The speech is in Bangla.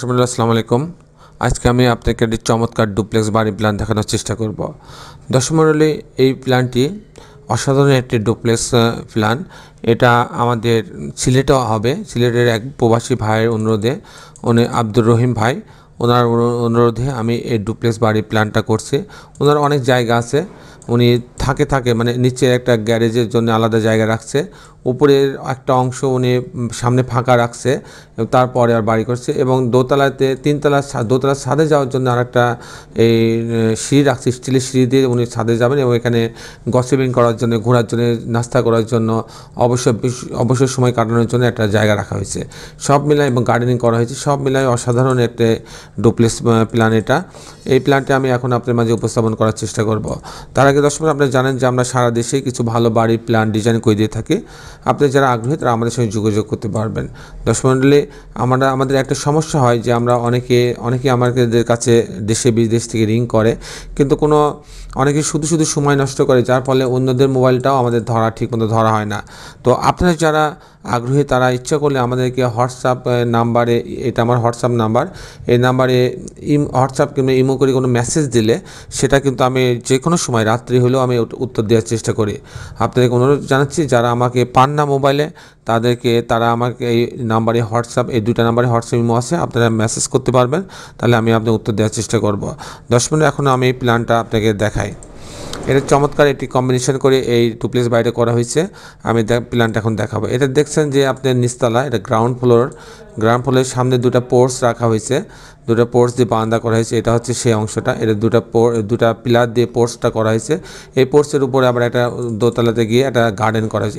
রহমতুল্লাহ আসসালামু আলাইকুম আজকে আমি আপনাকে একটি চমৎকার ডুপ্লেক্স বাড়ি প্ল্যান দেখানোর চেষ্টা করব দশমরলি এই প্ল্যানটি অসাধারণ একটি ডুপ্লেক্স প্ল্যান এটা আমাদের সিলেটও হবে সিলেটের এক প্রবাসী ভাইয়ের অনুরোধে উনি আব্দুর রহিম ভাই ওনার অনুরোধে আমি এই ডুপ্লেক্স বাড়ি প্ল্যানটা করছি ওনার অনেক জায়গা আছে উনি থাকে থাকে মানে নিচে একটা গ্যারেজের জন্য আলাদা জায়গা রাখছে উপরের একটা অংশ উনি সামনে ফাঁকা রাখছে তারপরে আর বাড়ি করছে এবং দোতলাতে তিনতলা দোতলার ছাদে যাওয়ার জন্য আর একটা এই সিঁড়ি রাখছে স্টিলের সিঁড়ি দিয়ে উনি ছাদে যাবেন এবং এখানে গসিপিং করার জন্য ঘোরার জন্য নাস্তা করার জন্য অবসর অবসর সময় কাটানোর জন্য একটা জায়গা রাখা হয়েছে সব মিলায় এবং গার্ডেনিং করা হয়েছে সব মিলায় অসাধারণ একটা ডুপ্লেস প্ল্যান এটা এই প্ল্যানটা আমি এখন আপনার মাঝে উপস্থাপন করার চেষ্টা করব তার আগে দর্শক আপনি জানেন যে আমরা সারা দেশে কিছু ভালো বাড়ির প্ল্যান ডিজাইন করে দিয়ে থাকি আপনি যারা আগ্রহী তারা আমাদের সঙ্গে যোগাযোগ করতে পারবেন দর্শক আমরা আমাদের একটা সমস্যা হয় যে আমরা অনেকে অনেকে আমাদের কাছে দেশে বিদেশ থেকে রিং করে কিন্তু কোনো অনেকে শুধু শুধু সময় নষ্ট করে যার ফলে অন্যদের মোবাইলটাও আমাদের ধরা ঠিক মতো ধরা হয় না তো আপনারা যারা আগ্রহী তারা ইচ্ছা করলে আমাদেরকে হোয়াটসঅ্যাপ নাম্বারে এটা আমার হোয়াটসঅ্যাপ নাম্বার এই নাম্বারে ইম হোয়াটসঅ্যাপ কিংবা ইমো করে কোনো মেসেজ দিলে সেটা কিন্তু আমি যে কোনো সময় রাত্রি হলেও আমি উত্তর দেওয়ার চেষ্টা করি আপনাদেরকে অনুরোধ জানাচ্ছি যারা আমাকে পান না মোবাইলে তাদেরকে তারা আমাকে এই নাম্বারে হোয়াটসঅ্যাপ এই দুইটা নাম্বারে হোয়াটসঅ্যাপ ইমো আছে আপনারা মেসেজ করতে পারবেন তাহলে আমি আপনাকে উত্তর দেওয়ার চেষ্টা করব দশ মিনিট এখন আমি এই প্ল্যানটা আপনাকে দেখাই এটা চমৎকার একটি কম্বিনেশন করে এই টু প্লেস বাইরে করা হয়েছে আমি প্ল্যানটা এখন দেখাবো এটা দেখছেন যে আপনার নিস্তলা এটা গ্রাউন্ড ফ্লোর গ্রাউন্ড ফ্লোরের সামনে দুটা পোর্স রাখা হয়েছে দুটো পোর্স দিয়ে বারান্দা করা হয়েছে এটা হচ্ছে সেই অংশটা এটা দুটো পোর দুটা পিলার দিয়ে পোর্সটা করা হয়েছে এই পোর্সের উপরে আবার একটা দোতলাতে গিয়ে একটা গার্ডেন করা হয়েছে